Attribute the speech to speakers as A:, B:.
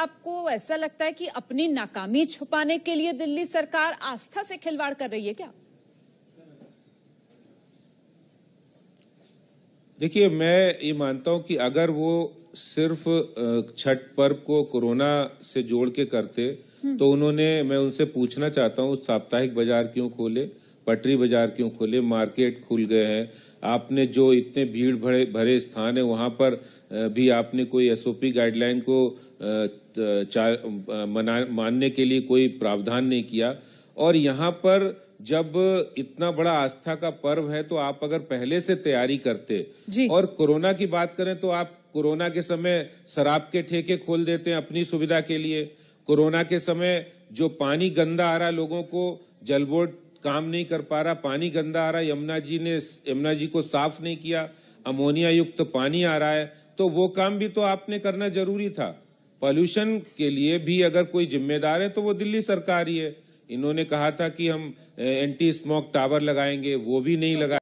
A: आपको ऐसा लगता है कि अपनी नाकामी छुपाने के लिए दिल्ली सरकार आस्था से खिलवाड़ कर रही है क्या देखिए मैं ये मानता हूं कि अगर वो सिर्फ छठ पर्व को कोरोना से जोड़ के करते हम्म। तो उन्होंने मैं उनसे पूछना चाहता हूं साप्ताहिक बाजार क्यों खोले पटरी बाजार क्यों खुले मार्केट खुल गए हैं आपने जो इतने भीड़ भरे भरे स्थान है वहां पर भी आपने कोई एसओपी गाइडलाइन को मानने के लिए कोई प्रावधान नहीं किया और यहाँ पर जब इतना बड़ा आस्था का पर्व है तो आप अगर पहले से तैयारी करते और कोरोना की बात करें तो आप कोरोना के समय शराब के ठेके खोल देते हैं अपनी सुविधा के लिए कोरोना के समय जो पानी गंदा आ रहा लोगों को जल बोर्ड काम नहीं कर पा रहा पानी गंदा आ रहा यमुना जी ने यमुना जी को साफ नहीं किया अमोनिया युक्त तो पानी आ रहा है तो वो काम भी तो आपने करना जरूरी था पॉल्यूशन के लिए भी अगर कोई जिम्मेदार है तो वो दिल्ली सरकार ही है इन्होंने कहा था कि हम एंटी स्मोक टावर लगाएंगे वो भी नहीं हाँ। लगा